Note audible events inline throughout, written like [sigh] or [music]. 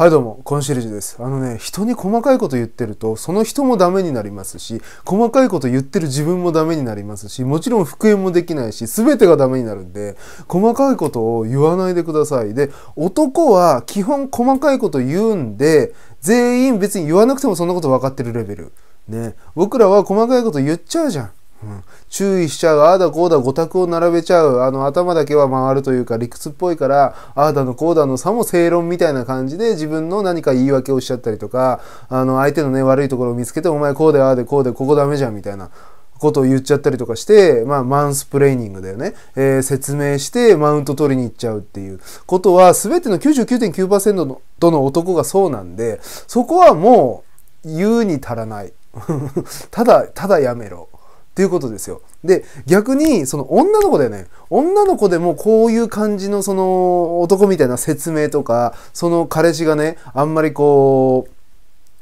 はいどうも、コンシェルジュです。あのね、人に細かいこと言ってると、その人もダメになりますし、細かいこと言ってる自分もダメになりますし、もちろん復縁もできないし、全てがダメになるんで、細かいことを言わないでください。で、男は基本細かいこと言うんで、全員別に言わなくてもそんなこと分かってるレベル。ね、僕らは細かいこと言っちゃうじゃん。うん、注意しちゃう、ああだこうだ、五択を並べちゃう、あの、頭だけは回るというか理屈っぽいから、ああだのこうだのさも正論みたいな感じで自分の何か言い訳をしちゃったりとか、あの、相手のね、悪いところを見つけて、お前こうでああでこうで、ここダメじゃんみたいな。ことを言っちゃったりとかして、まあ、マンスプレーニングだよね。えー、説明して、マウント取りに行っちゃうっていうことは、全ての99.9%のどの男がそうなんで、そこはもう、言うに足らない。[laughs] ただ、ただやめろ。っていうことですよ。で、逆に、その女の子だよね。女の子でもこういう感じのその男みたいな説明とか、その彼氏がね、あんまりこう、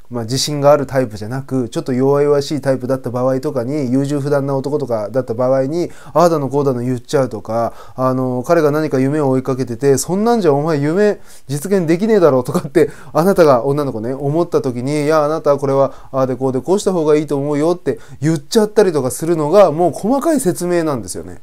まあ、自信があるタイプじゃなくちょっと弱々しいタイプだった場合とかに優柔不断な男とかだった場合にああだのこうだの言っちゃうとかあの彼が何か夢を追いかけててそんなんじゃお前夢実現できねえだろうとかってあなたが女の子ね思った時にいやあなたはこれはああでこうでこうした方がいいと思うよって言っちゃったりとかするのがもう細かい説明なんですよね。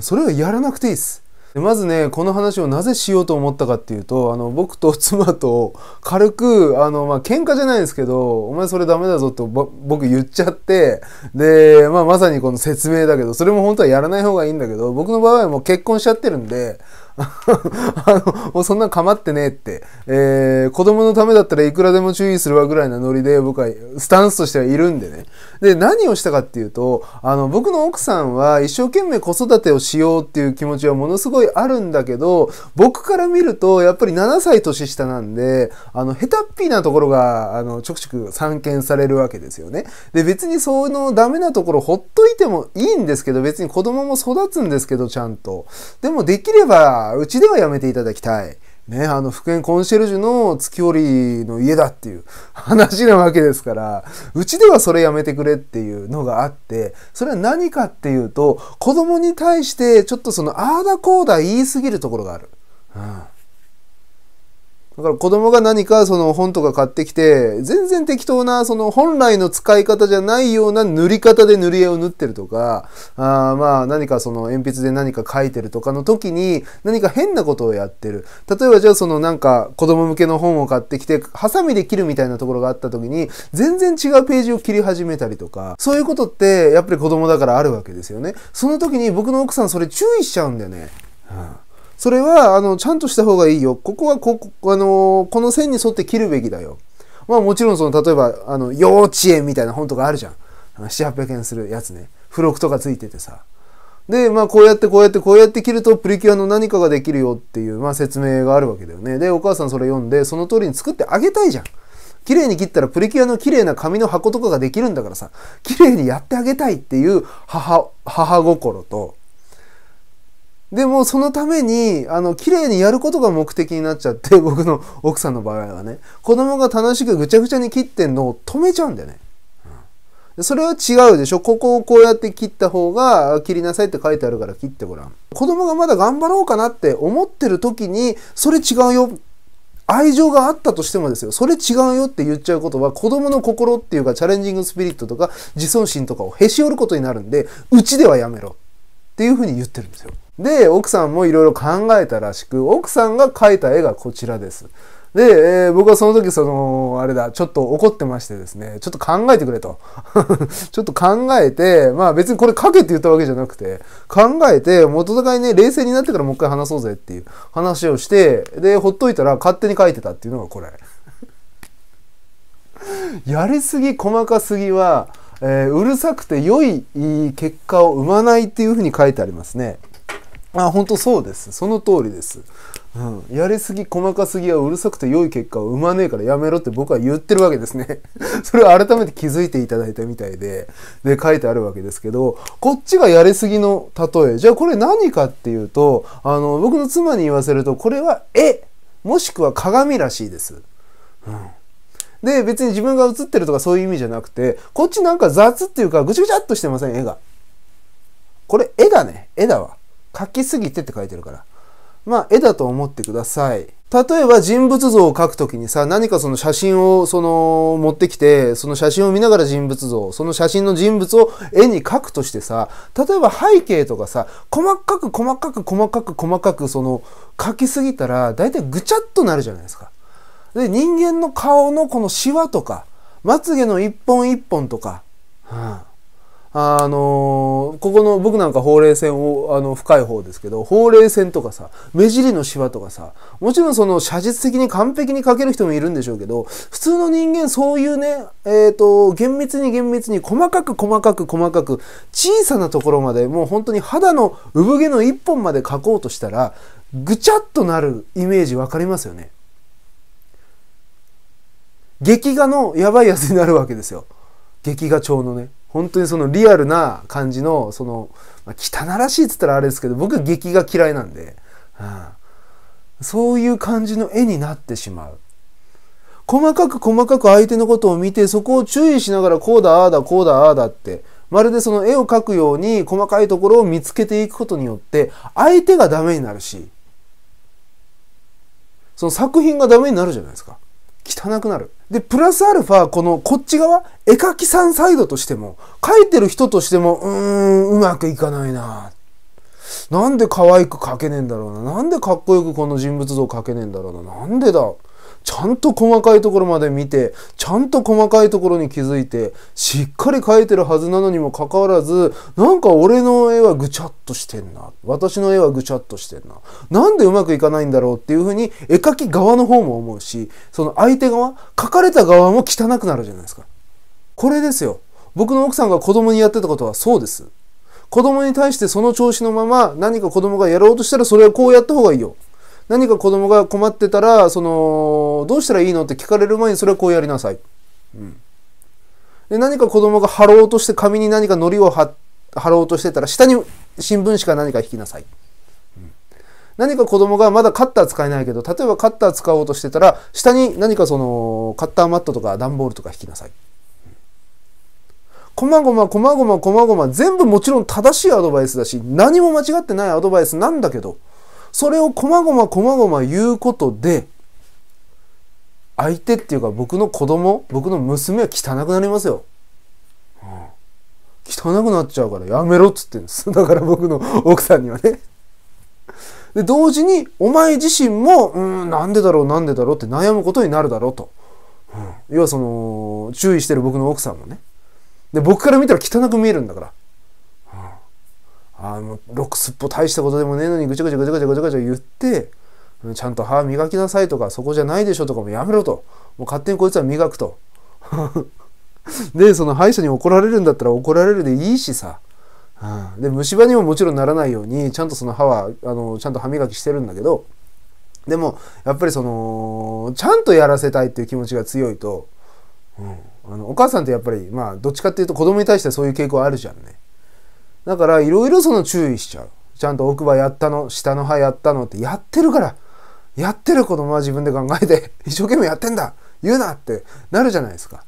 それはやらなくていいです。まずねこの話をなぜしようと思ったかっていうとあの僕と妻と軽くあの、まあ、喧嘩じゃないですけど「お前それダメだぞ」と僕言っちゃってで、まあ、まさにこの説明だけどそれも本当はやらない方がいいんだけど僕の場合はもう結婚しちゃってるんであの、そんな構ってねえって、えー、子供のためだったらいくらでも注意するわぐらいなノリで僕はスタンスとしてはいるんでね。で、何をしたかっていうと、あの、僕の奥さんは一生懸命子育てをしようっていう気持ちはものすごいあるんだけど、僕から見るとやっぱり7歳年下なんで、あの、下手っぴなところが、あの、ちょくちょく散見されるわけですよね。で、別にそのダメなところほっといてもいいんですけど、別に子供も育つんですけど、ちゃんと。でもできれば、は、うちではやめていただきたい。ね、あの、復縁コンシェルジュの月折の家だっていう [laughs] 話なわけですから、うちではそれやめてくれっていうのがあって、それは何かっていうと、子供に対してちょっとその、ああだこうだ言い過ぎるところがある。うんだから子供が何かその本とか買ってきて、全然適当な、その本来の使い方じゃないような塗り方で塗り絵を塗ってるとか、あまあ何かその鉛筆で何か描いてるとかの時に何か変なことをやってる。例えばじゃあそのなんか子供向けの本を買ってきて、ハサミで切るみたいなところがあった時に、全然違うページを切り始めたりとか、そういうことってやっぱり子供だからあるわけですよね。その時に僕の奥さんそれ注意しちゃうんだよね。うんそれはあのちゃんとした方がいいよここはここ,、あのこの線に沿って切るべきだよまあもちろんその例えばあの幼稚園みたいな本とかあるじゃん7800円するやつね付録とかついててさで、まあ、こうやってこうやってこうやって切るとプリキュアの何かができるよっていう、まあ、説明があるわけだよね。で、お母さんそれ読んで、その通りに作ってあげたいじゃん。綺麗に切ったらプリキュアの綺麗な紙の箱とかができるんだからさ、綺麗にやってあげたいっていう母、母心と、でもそのために、あの、綺麗にやることが目的になっちゃって、[laughs] 僕の奥さんの場合はね、子供が楽しくぐちゃぐちゃに切ってんのを止めちゃうんだよね。それは違うでしょここをこうやって切った方が切りなさいって書いてあるから切ってごらん。子供がまだ頑張ろうかなって思ってる時に、それ違うよ。愛情があったとしてもですよ。それ違うよって言っちゃうことは子供の心っていうかチャレンジングスピリットとか自尊心とかをへし折ることになるんで、うちではやめろっていうふうに言ってるんですよ。で、奥さんもいろいろ考えたらしく、奥さんが描いた絵がこちらです。で、えー、僕はその時、その、あれだ、ちょっと怒ってましてですね、ちょっと考えてくれと。[laughs] ちょっと考えて、まあ別にこれ書けって言ったわけじゃなくて、考えて、元々互いね、冷静になってからもう一回話そうぜっていう話をして、で、ほっといたら勝手に書いてたっていうのがこれ。[laughs] やりすぎ、細かすぎは、えー、うるさくて良い結果を生まないっていうふうに書いてありますね。あ本当そうですその通りです、うん、やりすぎ細かすぎはうるさくて良い結果を生まねえからやめろって僕は言ってるわけですね [laughs] それを改めて気づいていただいたみたいでで書いてあるわけですけどこっちがやりすぎの例えじゃあこれ何かっていうとあの僕の妻に言わせるとこれは絵もしくは鏡らしいです、うんで、別に自分が映ってるとかそういう意味じゃなくて、こっちなんか雑っていうか、ぐちゃぐちゃっとしてません、絵が。これ、絵だね。絵だわ。描きすぎてって書いてるから。まあ、絵だと思ってください。例えば人物像を描くときにさ、何かその写真をその持ってきて、その写真を見ながら人物像、その写真の人物を絵に描くとしてさ、例えば背景とかさ、細かく細かく細かく細かくその描きすぎたら、大体ぐちゃっとなるじゃないですか。で、人間の顔のこのシワとか、まつげの一本一本とか、うんあのー、ここの僕なんかほうれい線をあの深い方ですけどほうれい線とかさ目尻のシワとかさもちろんその写実的に完璧に描ける人もいるんでしょうけど普通の人間そういうね、えーと、と厳密に厳密に細かく細かく細かく小さなところまでもう本当に肌の産毛の一本まで描こうとしたらぐちゃっとなるイメージ分かりますよね。劇画のやばいやつになるわけですよ劇画調のね。本当にそのリアルな感じの、その、まあ、汚らしいっつったらあれですけど、僕は劇が嫌いなんで、うん、そういう感じの絵になってしまう。細かく細かく相手のことを見て、そこを注意しながら、こうだ、ああだ、こうだ、ああだって、まるでその絵を描くように細かいところを見つけていくことによって、相手がダメになるし、その作品がダメになるじゃないですか。汚くなる。で、プラスアルファ、この、こっち側、絵描きさんサイドとしても、描いてる人としても、うーん、うまくいかないな。なんで可愛く描けねえんだろうな。なんでかっこよくこの人物像描けねえんだろうな。なんでだ。ちゃんと細かいところまで見てちゃんと細かいところに気づいてしっかり描いてるはずなのにもかかわらずなんか俺の絵はぐちゃっとしてんな私の絵はぐちゃっとしてんななんでうまくいかないんだろうっていうふうに絵描き側の方も思うしその相手側描かれた側も汚くなるじゃないですかこれですよ僕の奥さんが子供にやってたことはそうです子供に対してその調子のまま何か子供がやろうとしたらそれはこうやった方がいいよ何か子供が困ってたら、その、どうしたらいいのって聞かれる前にそれはこうやりなさい。うん。で、何か子供が貼ろうとして、紙に何か糊を貼ろうとしてたら、下に新聞紙か何か引きなさい。うん、何か子供がまだカッター使えないけど、例えばカッター使おうとしてたら、下に何かその、カッターマットとか段ボールとか引きなさい。こまごま、こまごま、こまごま、全部もちろん正しいアドバイスだし、何も間違ってないアドバイスなんだけど、それをこまごまこまごま言うことで、相手っていうか僕の子供、僕の娘は汚くなりますよ。汚くなっちゃうからやめろっつってんです。[laughs] だから僕の奥さんにはね。で、同時に、お前自身も、うん、なんでだろう、なんでだろうって悩むことになるだろうと。うん、要はその、注意してる僕の奥さんもね。で、僕から見たら汚く見えるんだから。あのロックスっぽ大したことでもねえのにぐちゃぐちゃぐちゃぐちゃぐちゃぐちゃ言ってちゃんと歯磨きなさいとかそこじゃないでしょとかもやめろともう勝手にこいつは磨くとでその歯医者に怒られるんだったら怒られるでいいしさ、うん、で虫歯にももちろんならないようにちゃんとその歯はあのちゃんと歯磨きしてるんだけどでもやっぱりそのちゃんとやらせたいっていう気持ちが強いと、うん、あのお母さんってやっぱりまあどっちかっていうと子供に対してそういう傾向あるじゃんね。だからいろいろその注意しちゃう。ちゃんと奥歯やったの、下の歯やったのってやってるから、やってる子供は自分で考えて、[laughs] 一生懸命やってんだ言うなってなるじゃないですか。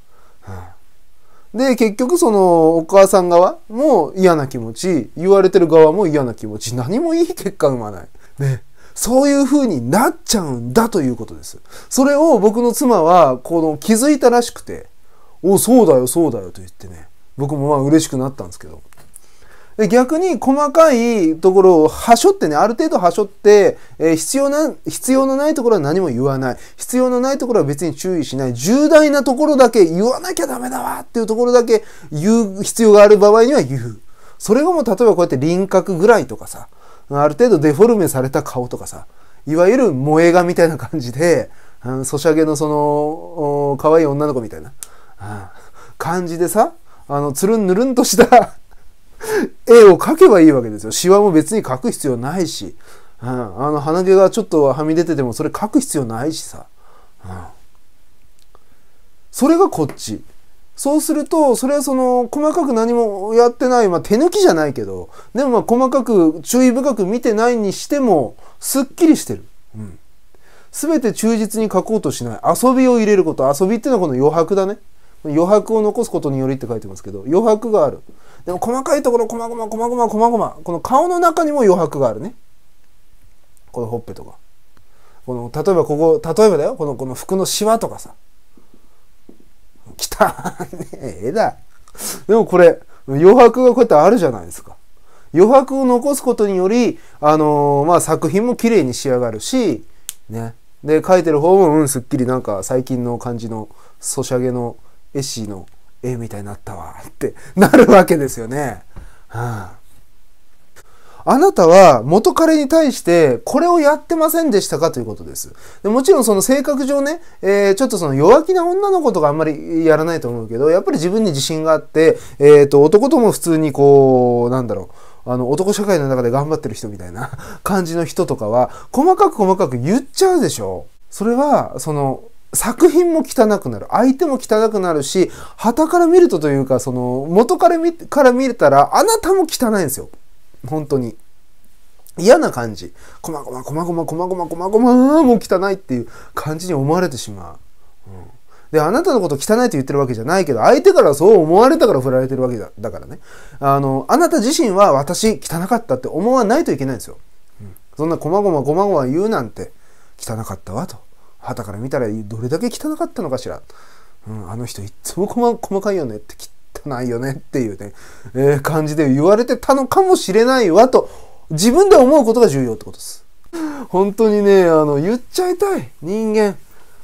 うん、で、結局そのお母さん側も嫌な気持ち、言われてる側も嫌な気持ち、何もいい結果生まない。ね。そういう風になっちゃうんだということです。それを僕の妻は、この気づいたらしくて、お、そうだよ、そうだよと言ってね、僕もまあ嬉しくなったんですけど、で逆に細かいところをはしょってね、ある程度はしょって、えー、必要な、必要のないところは何も言わない。必要のないところは別に注意しない。重大なところだけ言わなきゃダメだわっていうところだけ言う必要がある場合には言う。それがもう例えばこうやって輪郭ぐらいとかさ、ある程度デフォルメされた顔とかさ、いわゆる萌え画みたいな感じで、うん、ソシャゲのその、可愛い女の子みたいな、うん、感じでさ、あの、つるんぬるんとした [laughs] 絵を描けばいいわけですよ。シワも別に描く必要ないし、うん、あの鼻毛がちょっとはみ出ててもそれ描く必要ないしさ。うん、それがこっち。そうすると、それはその、細かく何もやってない、まあ手抜きじゃないけど、でもまあ細かく、注意深く見てないにしても、すっきりしてる。うん。すべて忠実に書こうとしない。遊びを入れること。遊びっていうのはこの余白だね。余白を残すことによりって書いてますけど、余白がある。でも細かいところ細々細々細々この顔の中にも余白があるねこのほっぺとかこの例えばここ例えばだよこのこの服のシワとかさ汚ねえだでもこれ余白がこうやってあるじゃないですか余白を残すことにより、あのー、まあ、作品も綺麗に仕上がるし、ね。で、書いてる方も、うん、すっきりなんか最近の感じの、ソシャゲの絵師のええみたいになったわってなるわけですよね。はああなたは元彼に対してこれをやってませんでしたかということです。でもちろんその性格上ね、えー、ちょっとその弱気な女の子とかあんまりやらないと思うけど、やっぱり自分に自信があって、えっ、ー、と、男とも普通にこう、なんだろう。あの男社会の中で頑張ってる人みたいな [laughs] 感じの人とかは細かく細かく言っちゃうでしょそれはその作品も汚くなる相手も汚くなるし旗から見るとというかその元から見から見れたらあなたも汚いんですよ本当に嫌な感じこまごまこまごまこまごまこまごまもう汚いっていう感じに思われてしまう、うん、であなたのこと汚いと言ってるわけじゃないけど相手からそう思われたから振られてるわけだだからねあのあなた自身は私汚かったって思わないといけないんですよ、うん、そんなこまごまこまごま言うなんて汚かったわと旗から見たらどれだけ汚かったのかしら。うん、あの人いっつも細かいよねって汚いよねっていうね、えー、感じで言われてたのかもしれないわと自分で思うことが重要ってことです。本当にね、あの、言っちゃいたい人間。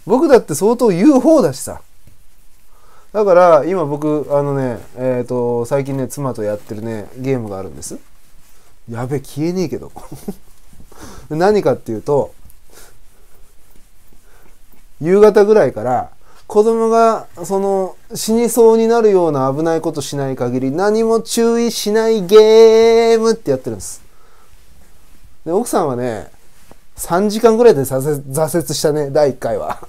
僕だって相当言う方だしさ。だから今僕あのねえっ、ー、と最近ね妻とやってるねゲームがあるんですやべ消えねえけど [laughs] 何かっていうと夕方ぐらいから子供がその死にそうになるような危ないことしない限り何も注意しないゲームってやってるんですで奥さんはね3時間ぐらいで挫折したね第1回は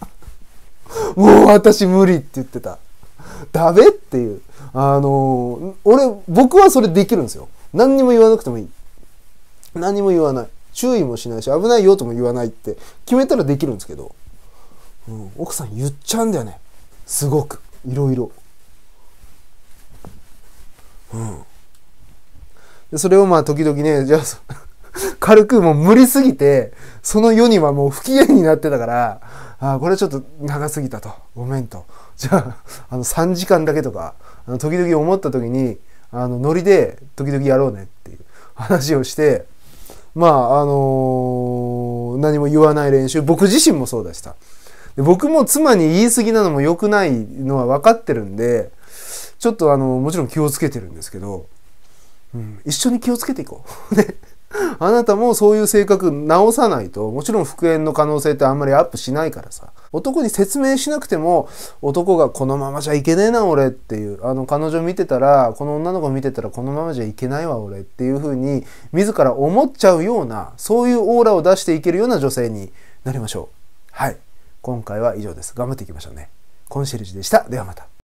[laughs] もう私無理って言ってたダメっていうあの俺僕はそれできるんですよ何にも言わなくてもいい何も言わない注意もしないし危ないよとも言わないって決めたらできるんですけどうん、奥さん言っちゃうんだよねすごくいろいろうんでそれをまあ時々ねじゃあ [laughs] 軽くもう無理すぎてその世にはもう不機嫌になってたからああこれはちょっと長すぎたとごめんとじゃああの3時間だけとかあの時々思った時にあのノリで時々やろうねっていう話をしてまああのー、何も言わない練習僕自身もそうでした。僕も妻に言い過ぎなのも良くないのは分かってるんで、ちょっとあの、もちろん気をつけてるんですけど、うん、一緒に気をつけていこう。[laughs] ね。あなたもそういう性格直さないと、もちろん復縁の可能性ってあんまりアップしないからさ。男に説明しなくても、男がこのままじゃいけねえな俺っていう、あの彼女見てたら、この女の子見てたらこのままじゃいけないわ俺っていうふうに、自ら思っちゃうような、そういうオーラを出していけるような女性になりましょう。はい。今回は以上です。頑張っていきましょうね。コンシェルジュでした。ではまた。